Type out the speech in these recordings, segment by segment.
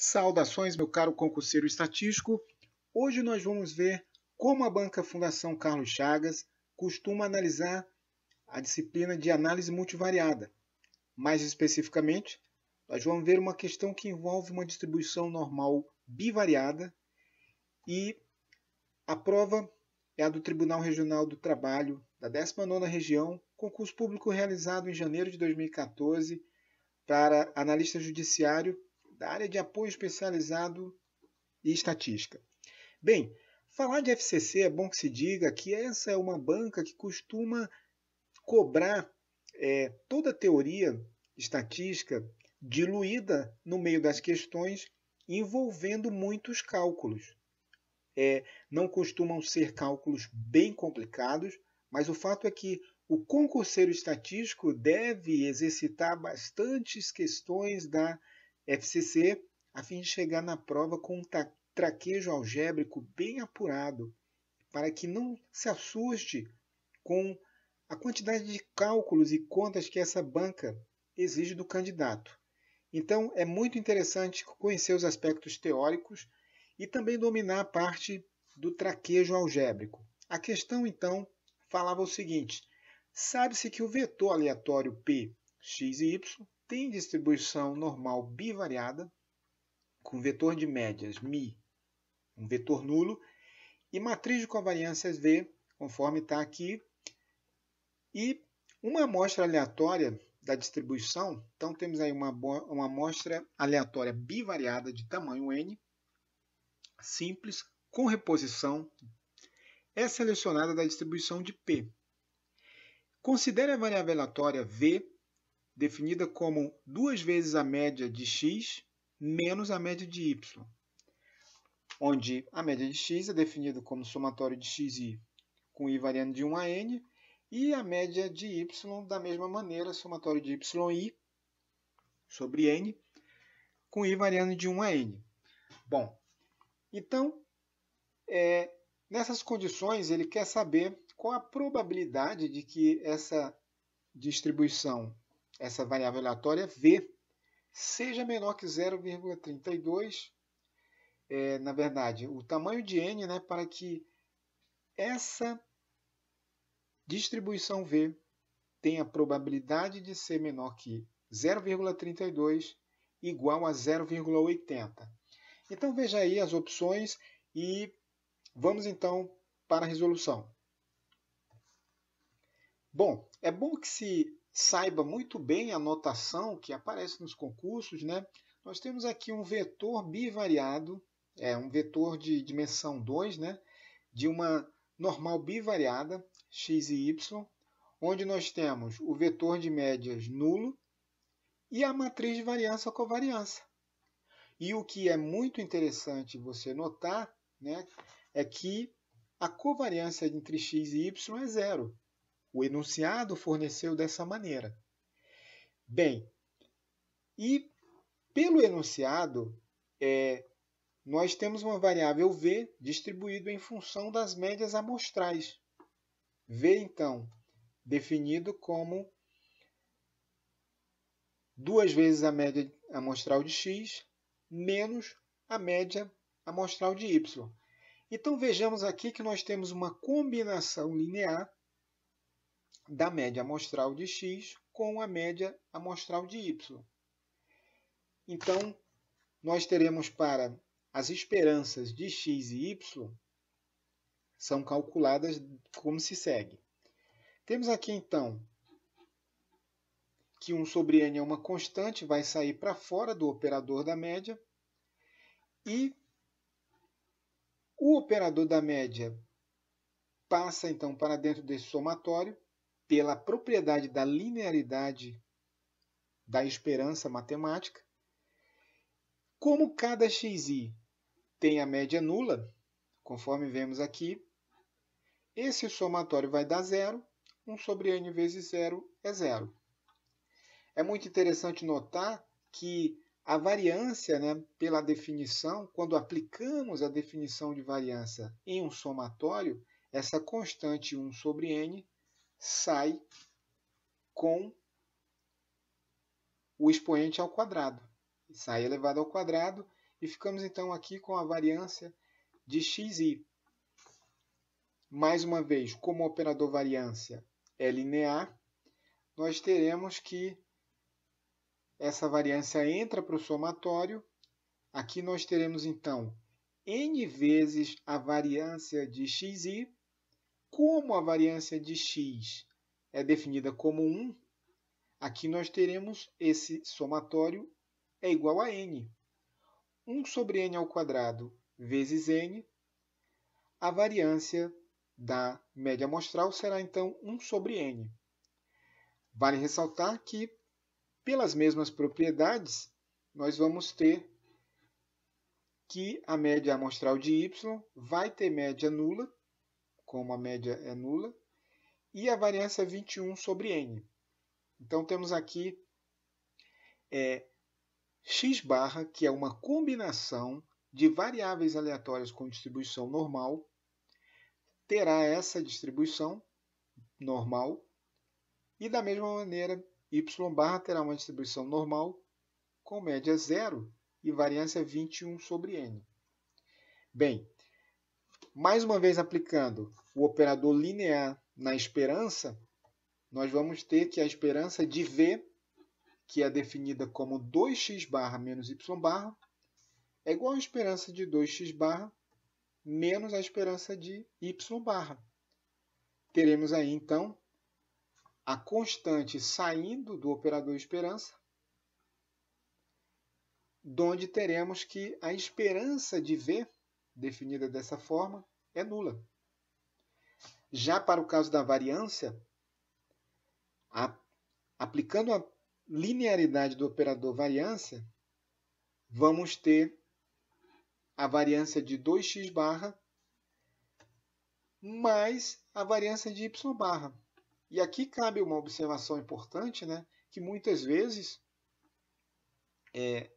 Saudações, meu caro concurseiro estatístico. Hoje nós vamos ver como a banca Fundação Carlos Chagas costuma analisar a disciplina de análise multivariada. Mais especificamente, nós vamos ver uma questão que envolve uma distribuição normal bivariada e a prova é a do Tribunal Regional do Trabalho da 19ª Região, concurso público realizado em janeiro de 2014 para analista judiciário da área de apoio especializado e estatística. Bem, falar de FCC é bom que se diga que essa é uma banca que costuma cobrar é, toda a teoria estatística diluída no meio das questões envolvendo muitos cálculos. É, não costumam ser cálculos bem complicados, mas o fato é que o concurseiro estatístico deve exercitar bastantes questões da FCC, a fim de chegar na prova com um traquejo algébrico bem apurado, para que não se assuste com a quantidade de cálculos e contas que essa banca exige do candidato. Então, é muito interessante conhecer os aspectos teóricos e também dominar a parte do traquejo algébrico. A questão, então, falava o seguinte: sabe-se que o vetor aleatório p, x e y tem distribuição normal bivariada, com vetor de médias mi um vetor nulo, e matriz de covariâncias V, conforme está aqui, e uma amostra aleatória da distribuição, então temos aí uma, uma amostra aleatória bivariada de tamanho N, simples, com reposição, é selecionada da distribuição de P. Considere a variável aleatória V definida como duas vezes a média de x menos a média de y, onde a média de x é definida como somatório de x e com i variando de 1 a n, e a média de y da mesma maneira, somatório de yi sobre n, com i variando de 1 a n. Bom, então, é, nessas condições, ele quer saber qual a probabilidade de que essa distribuição essa variável aleatória v seja menor que 0,32, é, na verdade, o tamanho de n, né, para que essa distribuição v tenha a probabilidade de ser menor que 0,32 igual a 0,80. Então veja aí as opções e vamos então para a resolução. Bom, é bom que se saiba muito bem a notação que aparece nos concursos, né? Nós temos aqui um vetor bivariado, é um vetor de dimensão 2, né? De uma normal bivariada, x e y, onde nós temos o vetor de médias nulo e a matriz de variância covariância. E o que é muito interessante você notar, né? É que a covariância entre x e y é zero. O enunciado forneceu dessa maneira. Bem, e pelo enunciado, é, nós temos uma variável V distribuída em função das médias amostrais. V, então, definido como duas vezes a média amostral de x menos a média amostral de y. Então, vejamos aqui que nós temos uma combinação linear da média amostral de x com a média amostral de y. Então, nós teremos para as esperanças de x e y são calculadas como se segue. Temos aqui, então, que 1 sobre n é uma constante, vai sair para fora do operador da média, e o operador da média passa, então, para dentro desse somatório, pela propriedade da linearidade da esperança matemática. Como cada xi tem a média nula, conforme vemos aqui, esse somatório vai dar zero, 1 sobre n vezes zero é zero. É muito interessante notar que a variância, né, pela definição, quando aplicamos a definição de variância em um somatório, essa constante 1 sobre n sai com o expoente ao quadrado. Sai elevado ao quadrado e ficamos então aqui com a variância de xi. Mais uma vez, como o operador variância é linear, nós teremos que essa variância entra para o somatório. Aqui nós teremos então n vezes a variância de xi como a variância de x é definida como 1, aqui nós teremos esse somatório é igual a n. 1 sobre n ao quadrado vezes n, a variância da média amostral será então 1 sobre n. Vale ressaltar que, pelas mesmas propriedades, nós vamos ter que a média amostral de y vai ter média nula, como a média é nula, e a variância 21 é sobre n. Então temos aqui é, x barra, que é uma combinação de variáveis aleatórias com distribuição normal, terá essa distribuição normal, e da mesma maneira, y barra terá uma distribuição normal com média zero e variância 21 sobre n. Bem, mais uma vez aplicando o operador linear na esperança, nós vamos ter que a esperança de V, que é definida como 2x barra menos y barra, é igual à esperança de 2x barra menos a esperança de y barra. Teremos aí, então, a constante saindo do operador esperança, onde teremos que a esperança de V definida dessa forma, é nula. Já para o caso da variância, a, aplicando a linearidade do operador variância, vamos ter a variância de 2x barra mais a variância de y barra. E aqui cabe uma observação importante, né? que muitas vezes é,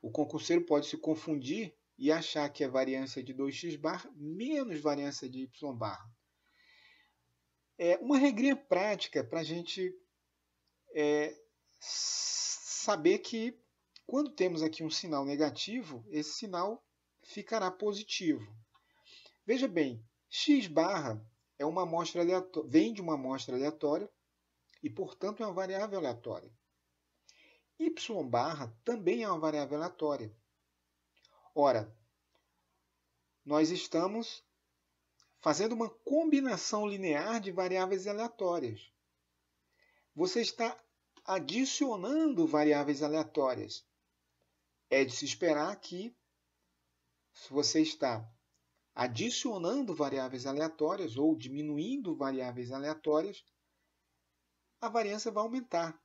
o concurseiro pode se confundir e achar que a é variância de 2x bar menos variância de y bar. É uma regrinha prática para a gente é, saber que quando temos aqui um sinal negativo, esse sinal ficará positivo. Veja bem, x barra é uma amostra aleatória, vem de uma amostra aleatória e, portanto, é uma variável aleatória. y barra também é uma variável aleatória. Ora, nós estamos fazendo uma combinação linear de variáveis aleatórias. Você está adicionando variáveis aleatórias. É de se esperar que, se você está adicionando variáveis aleatórias ou diminuindo variáveis aleatórias, a variância vai aumentar.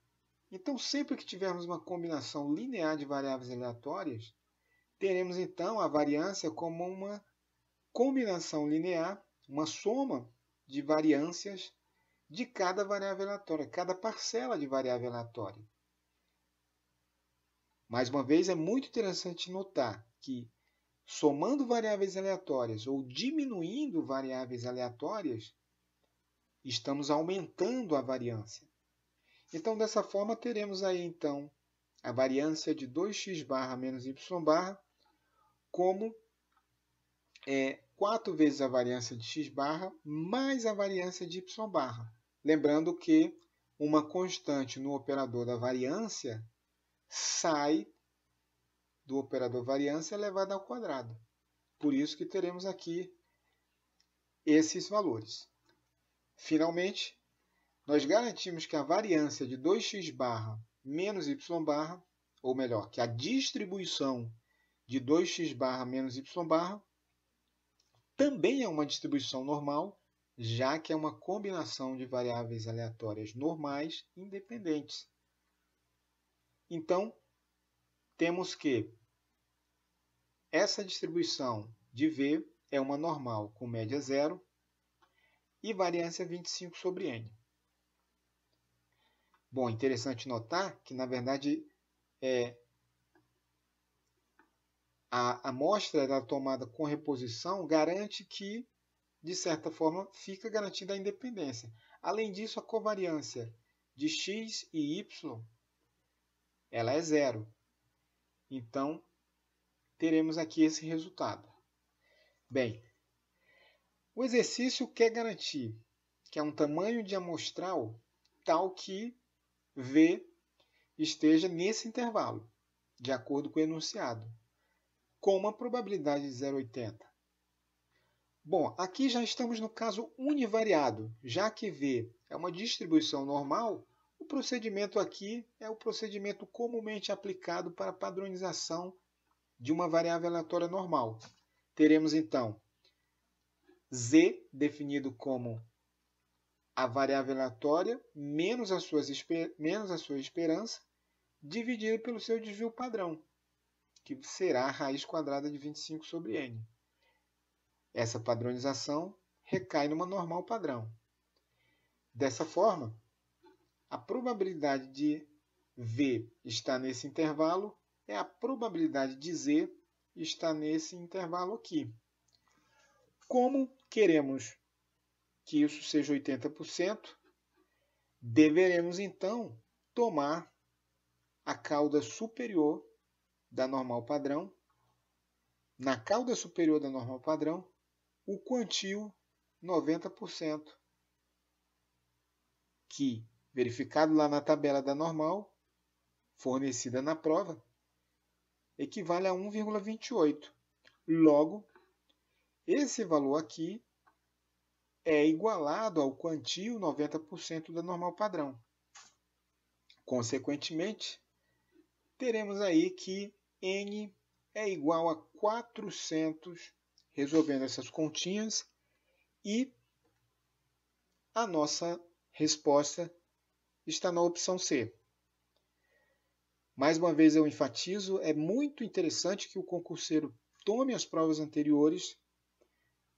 Então, sempre que tivermos uma combinação linear de variáveis aleatórias, Teremos então a variância como uma combinação linear, uma soma de variâncias de cada variável aleatória, cada parcela de variável aleatória. Mais uma vez, é muito interessante notar que somando variáveis aleatórias ou diminuindo variáveis aleatórias, estamos aumentando a variância. Então, dessa forma, teremos aí então a variância de 2x barra menos y barra como é, 4 vezes a variância de x barra mais a variância de y barra. Lembrando que uma constante no operador da variância sai do operador variância elevado ao quadrado. Por isso que teremos aqui esses valores. Finalmente, nós garantimos que a variância de 2x barra menos y barra, ou melhor, que a distribuição de 2x barra menos y barra, também é uma distribuição normal, já que é uma combinação de variáveis aleatórias normais independentes. Então, temos que essa distribuição de V é uma normal com média zero e variância 25 sobre n. Bom, interessante notar que, na verdade, é, a amostra da tomada com reposição garante que, de certa forma, fica garantida a independência. Além disso, a covariância de x e y ela é zero. Então, teremos aqui esse resultado. Bem, o exercício quer garantir que é um tamanho de amostral tal que V esteja nesse intervalo, de acordo com o enunciado com uma probabilidade de 0,80. Bom, aqui já estamos no caso univariado, já que V é uma distribuição normal, o procedimento aqui é o procedimento comumente aplicado para a padronização de uma variável aleatória normal. Teremos então Z definido como a variável aleatória menos a, sua, menos a sua esperança dividido pelo seu desvio padrão, que será a raiz quadrada de 25 sobre n. Essa padronização recai numa normal padrão. Dessa forma, a probabilidade de V estar nesse intervalo é a probabilidade de Z estar nesse intervalo aqui. Como queremos que isso seja 80%, deveremos então tomar a cauda superior da normal padrão, na cauda superior da normal padrão, o quantio 90%, que, verificado lá na tabela da normal, fornecida na prova, equivale a 1,28. Logo, esse valor aqui é igualado ao quantio 90% da normal padrão. Consequentemente, teremos aí que n é igual a 400, resolvendo essas continhas, e a nossa resposta está na opção C. Mais uma vez eu enfatizo, é muito interessante que o concurseiro tome as provas anteriores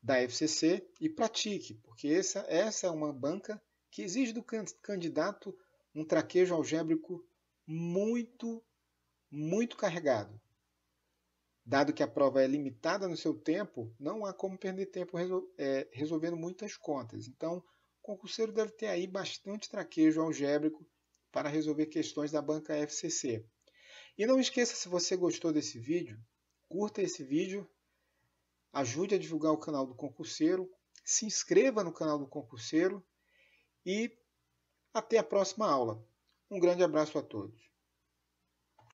da FCC e pratique, porque essa, essa é uma banca que exige do candidato um traquejo algébrico muito muito carregado. Dado que a prova é limitada no seu tempo, não há como perder tempo resol é, resolvendo muitas contas. Então, o concurseiro deve ter aí bastante traquejo algébrico para resolver questões da banca FCC. E não esqueça, se você gostou desse vídeo, curta esse vídeo, ajude a divulgar o canal do concurseiro, se inscreva no canal do concurseiro e até a próxima aula. Um grande abraço a todos.